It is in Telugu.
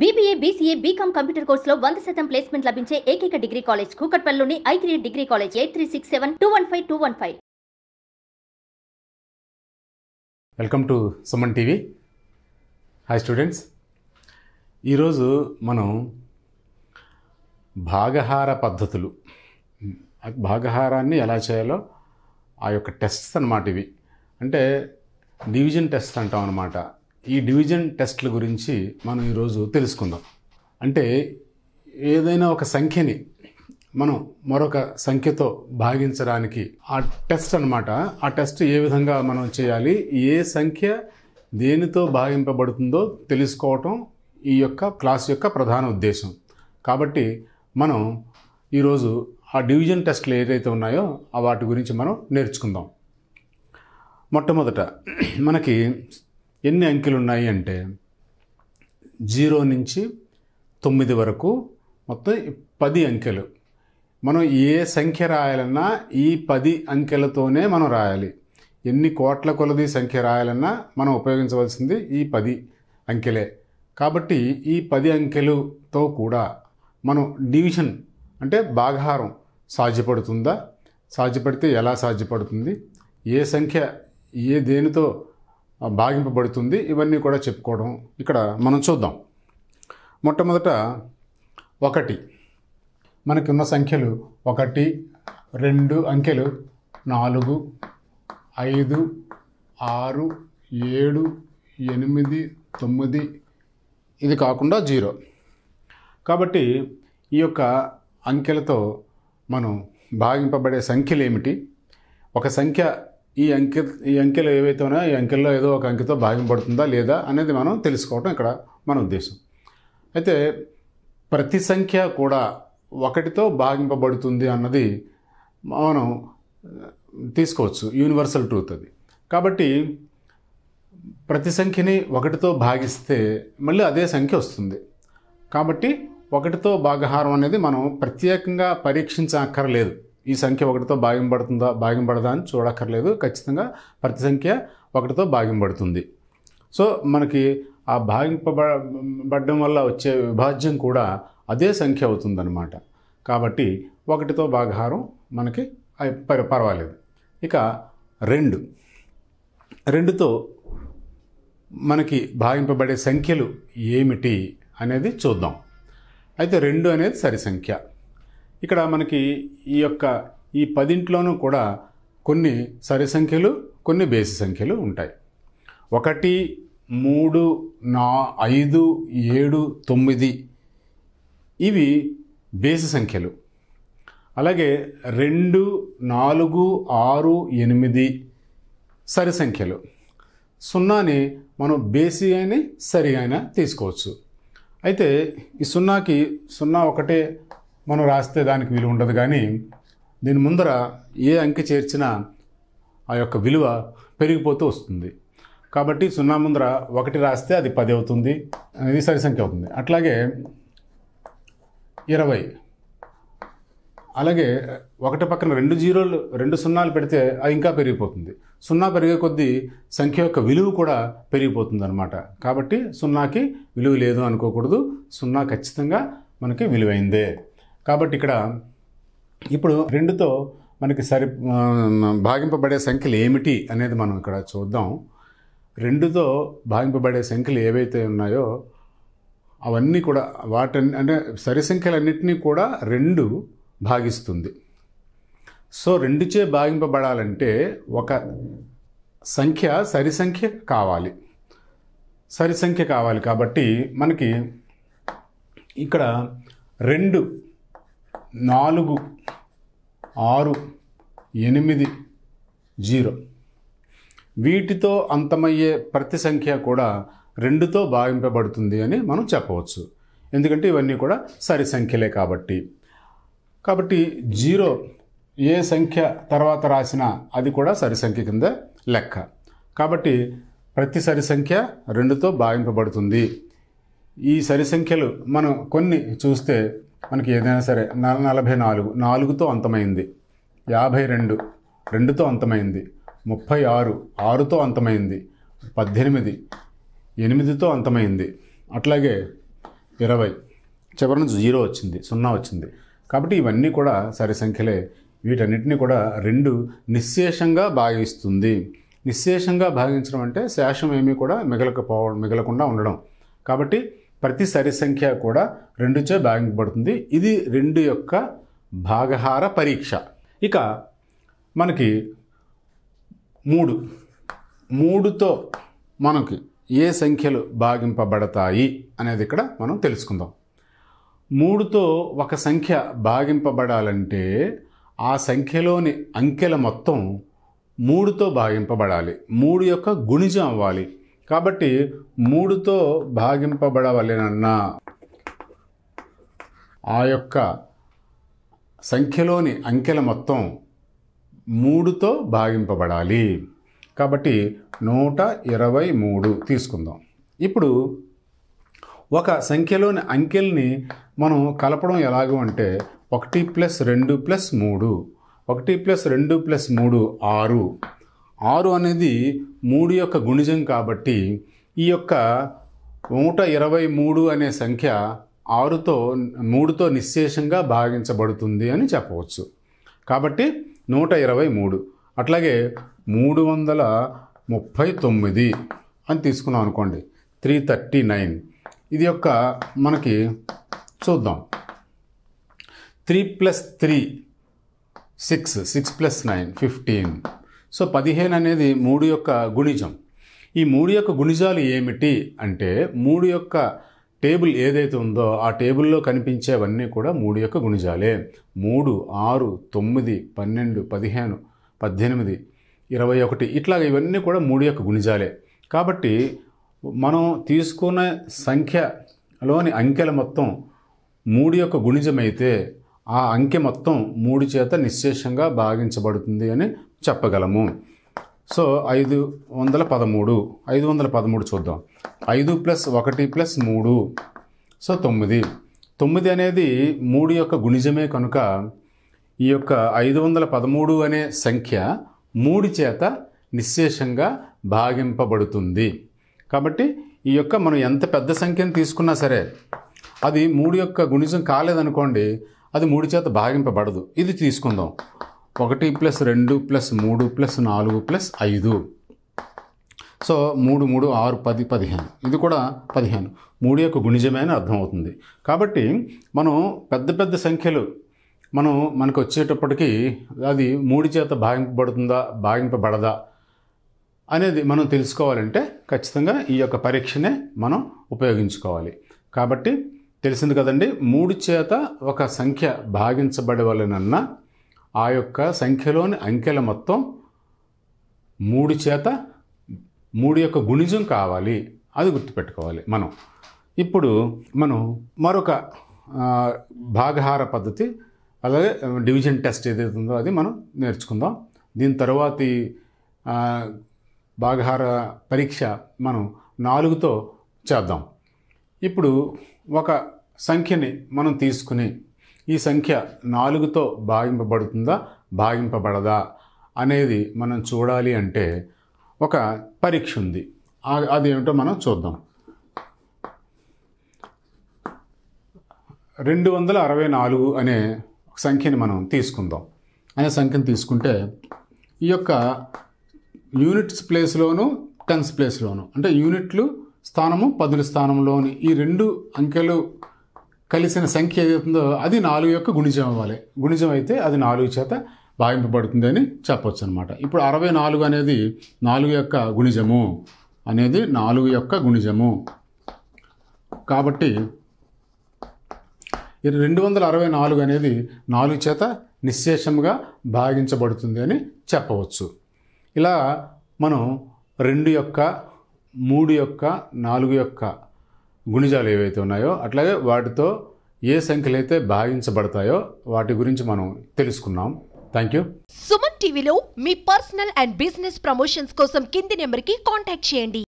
బీబీఏ బీసీఏ బీకామ్ కంప్యూటర్ కోర్సులో వంద శాతం ప్లేస్మెంట్ లభించే ఏకైక డిగ్రీ కాలేజ్ కూకట్పల్లిలోని I degree college eight three six seven two one five two one five welcome to Suman TV hi students ఈరోజు మనం భాగహార పద్ధతులు భాగహారాన్ని ఎలా చేయాలో ఆ యొక్క టెస్ట్స్ అన్నమాట ఇవి అంటే డివిజన్ టెస్ట్ అంటాం అనమాట ఈ డివిజన్ టెస్ట్ల గురించి మనం ఈరోజు తెలుసుకుందాం అంటే ఏదైనా ఒక సంఖ్యని మనం మరొక సంఖ్యతో భాగించడానికి ఆ టెస్ట్ అనమాట ఆ టెస్ట్ ఏ విధంగా మనం చేయాలి ఏ సంఖ్య దేనితో భాగింపబడుతుందో తెలుసుకోవటం ఈ యొక్క క్లాస్ యొక్క ప్రధాన ఉద్దేశం కాబట్టి మనం ఈరోజు ఆ డివిజన్ టెస్ట్లు ఏదైతే ఉన్నాయో ఆ వాటి గురించి మనం నేర్చుకుందాం మొట్టమొదట మనకి ఎన్ని అంకెలు ఉన్నాయి అంటే జీరో నుంచి తొమ్మిది వరకు మొత్తం పది అంకెలు మనం ఏ సంఖ్య రాయాలన్నా ఈ పది అంకెలతోనే మనం రాయాలి ఎన్ని కోట్ల కొలది సంఖ్య రాయాలన్నా మనం ఉపయోగించవలసింది ఈ పది అంకెలే కాబట్టి ఈ పది అంకెలుతో కూడా మనం డివిజన్ అంటే భాగహారం సాధ్యపడుతుందా సాధ్యపడితే ఎలా సాధ్యపడుతుంది ఏ సంఖ్య ఏ దేనితో భాగింపబడుతుంది ఇవన్నీ కూడా చెప్పుకోవడం ఇక్కడ మనం చూద్దాం మొట్టమొదట ఒకటి మనకున్న సంఖ్యలు ఒకటి రెండు అంకెలు నాలుగు ఐదు ఆరు ఏడు ఎనిమిది తొమ్మిది ఇది కాకుండా జీరో కాబట్టి ఈ యొక్క అంకెలతో మనం భాగింపబడే సంఖ్యలు ఏమిటి ఒక సంఖ్య ఈ అంకె ఈ అంకెలు ఏవైతే ఉన్నాయో ఈ అంకెల్లో ఏదో ఒక అంకెతో భాగం పడుతుందా లేదా అనేది మనం తెలుసుకోవటం ఇక్కడ మన ఉద్దేశం అయితే ప్రతి సంఖ్య కూడా ఒకటితో భాగింపబడుతుంది అన్నది మనం తీసుకోవచ్చు యూనివర్సల్ ట్రూత్ అది కాబట్టి ప్రతి సంఖ్యని ఒకటితో భాగిస్తే మళ్ళీ అదే సంఖ్య వస్తుంది కాబట్టి ఒకటితో భాగహారం అనేది మనం ప్రత్యేకంగా పరీక్షించక్కర్లేదు ఈ సంఖ్య ఒకటితో భాగ్యం పడుతుందా భాగ్యం పడదా అని చూడక్కర్లేదు ఖచ్చితంగా ప్రతి సంఖ్య ఒకటితో భాగ్యం పడుతుంది సో మనకి ఆ భాగింపబడడం వల్ల వచ్చే విభాజ్యం కూడా అదే సంఖ్య అవుతుందన్నమాట కాబట్టి ఒకటితో భాగహారం మనకి పర్వాలేదు ఇక రెండు రెండుతో మనకి భాగింపబడే సంఖ్యలు ఏమిటి అనేది చూద్దాం అయితే రెండు అనేది సరి సంఖ్య ఇక్కడ మనకి ఈ యొక్క ఈ పదింట్లోనూ కూడా కొన్ని సరి సంఖ్యలు కొన్ని బేసి సంఖ్యలు ఉంటాయి ఒకటి మూడు నా ఐదు ఏడు తొమ్మిది ఇవి బేసి సంఖ్యలు అలాగే రెండు నాలుగు ఆరు ఎనిమిది సరి సంఖ్యలు సున్నాని మనం బేసి అయినా సరి అయినా తీసుకోవచ్చు అయితే ఈ సున్నాకి సున్నా ఒకటే మనం రాస్తే దానికి విలువ ఉండదు కానీ దీని ముందర ఏ అంకె చేర్చినా ఆ యొక్క విలువ పెరిగిపోతూ వస్తుంది కాబట్టి సున్నా ముందర ఒకటి రాస్తే అది పది అవుతుంది ఇది సరి సంఖ్య అవుతుంది అట్లాగే ఇరవై అలాగే ఒకటి పక్కన రెండు జీరోలు రెండు సున్నాలు పెడితే అది ఇంకా పెరిగిపోతుంది సున్నా పెరిగే కొద్దీ సంఖ్య యొక్క విలువ కూడా పెరిగిపోతుంది అనమాట కాబట్టి సున్నాకి విలువ లేదు అనుకోకూడదు సున్నా ఖచ్చితంగా మనకి విలువైందే కాబట్టి ఇక్కడ ఇప్పుడు రెండుతో మనకి సరి భాగింపబడే సంఖ్యలు ఏమిటి అనేది మనం ఇక్కడ చూద్దాం రెండుతో భాగింపబడే సంఖ్యలు ఏవైతే ఉన్నాయో అవన్నీ కూడా వాటన్ని అంటే సరి సంఖ్యలన్నింటినీ కూడా రెండు భాగిస్తుంది సో రెండుచే భాగింపబడాలంటే ఒక సంఖ్య సరి సంఖ్య కావాలి సరి సంఖ్య కావాలి కాబట్టి మనకి ఇక్కడ రెండు నాలుగు ఆరు ఎనిమిది జీరో వీటితో అంతమయ్యే ప్రతి సంఖ్య కూడా రెండుతో భావింపబడుతుంది అని మనం చెప్పవచ్చు ఎందుకంటే ఇవన్నీ కూడా సరి సంఖ్యలే కాబట్టి కాబట్టి జీరో ఏ సంఖ్య తర్వాత రాసినా అది కూడా సరి సంఖ్య కింద లెక్క కాబట్టి ప్రతి సరి సంఖ్య రెండుతో భావింపబడుతుంది ఈ సరి సంఖ్యలు మనం కొన్ని చూస్తే మనకి ఏదైనా సరే నలభై నాలుగు నాలుగుతో అంతమైంది యాభై రెండు రెండుతో అంతమైంది ముప్పై ఆరు ఆరుతో అంతమైంది పద్దెనిమిది ఎనిమిదితో అంతమైంది అట్లాగే ఇరవై చివరి నుంచి జీరో వచ్చింది సున్నా వచ్చింది కాబట్టి ఇవన్నీ కూడా సరి సంఖ్యలే వీటన్నిటిని కూడా రెండు నిశ్శేషంగా భాగిస్తుంది నిశ్శేషంగా భాగించడం అంటే శేషం ఏమీ కూడా మిగలకపోవడం మిగలకుండా ఉండడం కాబట్టి ప్రతి సరి సంఖ్య కూడా రెండుచే భాగింపబడుతుంది ఇది రెండు యొక్క భాగహార పరీక్ష ఇక మనకి మూడు మూడుతో మనకి ఏ సంఖ్యలు భాగింపబడతాయి అనేది ఇక్కడ మనం తెలుసుకుందాం మూడుతో ఒక సంఖ్య భాగింపబడాలంటే ఆ సంఖ్యలోని అంకెల మొత్తం మూడుతో భాగింపబడాలి మూడు యొక్క గుణిజం అవ్వాలి కాబట్టి మూడుతో భాగింపబడవలెనన్న ఆ యొక్క సంఖ్యలోని అంకెల మొత్తం మూడుతో భాగింపబడాలి కాబట్టి నూట ఇరవై మూడు తీసుకుందాం ఇప్పుడు ఒక సంఖ్యలోని అంకెల్ని మనం కలపడం ఎలాగో అంటే ఒకటి ప్లస్ రెండు ప్లస్ మూడు ఒకటి ప్లస్ రెండు ప్లస్ మూడు ఆరు ఆరు అనేది మూడు యొక్క గుణిజం కాబట్టి ఈ యొక్క నూట ఇరవై మూడు అనే సంఖ్య ఆరుతో మూడుతో నిశ్శేషంగా భాగించబడుతుంది అని చెప్పవచ్చు కాబట్టి నూట ఇరవై మూడు అట్లాగే మూడు వందల ముప్పై తొమ్మిది అని తీసుకున్నాం అనుకోండి త్రీ థర్టీ నైన్ ఇది యొక్క మనకి చూద్దాం three plus three six six plus nine fifteen so పదిహేను అనేది మూడు యొక్క గుణిజం ఈ మూడు యొక్క గుణిజాలు ఏమిటి అంటే మూడు యొక్క టేబుల్ ఏదైతే ఉందో ఆ టేబుల్లో కనిపించేవన్నీ కూడా మూడు యొక్క గుణిజాలే మూడు ఆరు తొమ్మిది పన్నెండు పదిహేను పద్దెనిమిది ఇరవై ఒకటి ఇట్లా ఇవన్నీ కూడా మూడు యొక్క గుణిజాలే కాబట్టి మనం తీసుకున్న సంఖ్యలోని అంకెల మొత్తం మూడు యొక్క గుణిజమైతే ఆ అంకె మొత్తం మూడు చేత నిశ్శేషంగా భాగించబడుతుంది అని చెప్పగలము సో ఐదు వందల పదమూడు ఐదు వందల పదమూడు చూద్దాం ఐదు ప్లస్ ఒకటి ప్లస్ మూడు సో తొమ్మిది తొమ్మిది అనేది మూడు యొక్క గుణిజమే కనుక ఈ యొక్క ఐదు వందల పదమూడు అనే సంఖ్య మూడు చేత నిశ్శేషంగా భాగింపబడుతుంది కాబట్టి ఈ యొక్క మనం ఎంత పెద్ద సంఖ్యను తీసుకున్నా సరే అది మూడు యొక్క గుణిజం కాలేదనుకోండి అది మూడు చేత భాగింపబడదు ఇది తీసుకుందాం ఒకటి ప్లస్ రెండు ప్లస్ మూడు ప్లస్ నాలుగు ప్లస్ ఐదు సో మూడు మూడు ఆరు పది పదిహేను ఇది కూడా పదిహేను మూడు యొక్క గుణిజమే అని అర్థమవుతుంది కాబట్టి మనం పెద్ద పెద్ద సంఖ్యలు మనం మనకు వచ్చేటప్పటికీ అది మూడు చేత భాగింపబడుతుందా భాగింపబడదా అనేది మనం తెలుసుకోవాలంటే ఖచ్చితంగా ఈ యొక్క పరీక్షనే మనం ఉపయోగించుకోవాలి కాబట్టి తెలిసింది కదండి మూడు చేత ఒక సంఖ్య భాగించబడవలనన్నా ఆ యొక్క సంఖ్యలోని అంకెల మొత్తం మూడు చేత మూడు యొక్క గుణిజం కావాలి అది గుర్తుపెట్టుకోవాలి మనం ఇప్పుడు మనం మరొక భాగహార పద్ధతి అలాగే డివిజన్ టెస్ట్ ఏదైతే ఉందో అది మనం నేర్చుకుందాం దీని తరువాతి భాగహార పరీక్ష మనం నాలుగుతో చేద్దాం ఇప్పుడు ఒక సంఖ్యని మనం తీసుకుని ఈ సంఖ్య నాలుగుతో భాగింపబడుతుందా భాగింపబడదా అనేది మనం చూడాలి అంటే ఒక పరీక్ష ఉంది అదేమిటో మనం చూద్దాం రెండు వందల అరవై నాలుగు అనే సంఖ్యని మనం తీసుకుందాం అనే సంఖ్యను తీసుకుంటే ఈ యొక్క యూనిట్స్ ప్లేస్లోను టెన్స్ ప్లేస్లోను అంటే యూనిట్లు స్థానము పదుల స్థానంలోని ఈ రెండు అంకెలు కలిసిన సంఖ్య ఏదైతుందో అది నాలుగు యొక్క గుణిజం అవ్వాలి గుణిజం అయితే అది నాలుగు చేత భావింపబడుతుంది అని చెప్పొచ్చు అనమాట ఇప్పుడు అరవై నాలుగు అనేది నాలుగు యొక్క గుణిజము అనేది నాలుగు యొక్క గుణిజము కాబట్టి రెండు వందల అరవై నాలుగు అనేది నాలుగు చేత నిశ్శేషంగా భాగించబడుతుంది అని చెప్పవచ్చు ఇలా మనం రెండు యొక్క మూడు యొక్క నాలుగు యొక్క గుణిజాలు ఏవైతే ఉన్నాయో అట్లాగే వాటితో ఏ అయితే భావించబడతాయో వాటి గురించి మనం తెలుసుకున్నాం థ్యాంక్ యూ సుమన్ టీవీలో మీ పర్సనల్ అండ్ బిజినెస్ ప్రమోషన్స్ కోసం కింది నెంబర్కి కాంటాక్ట్ చేయండి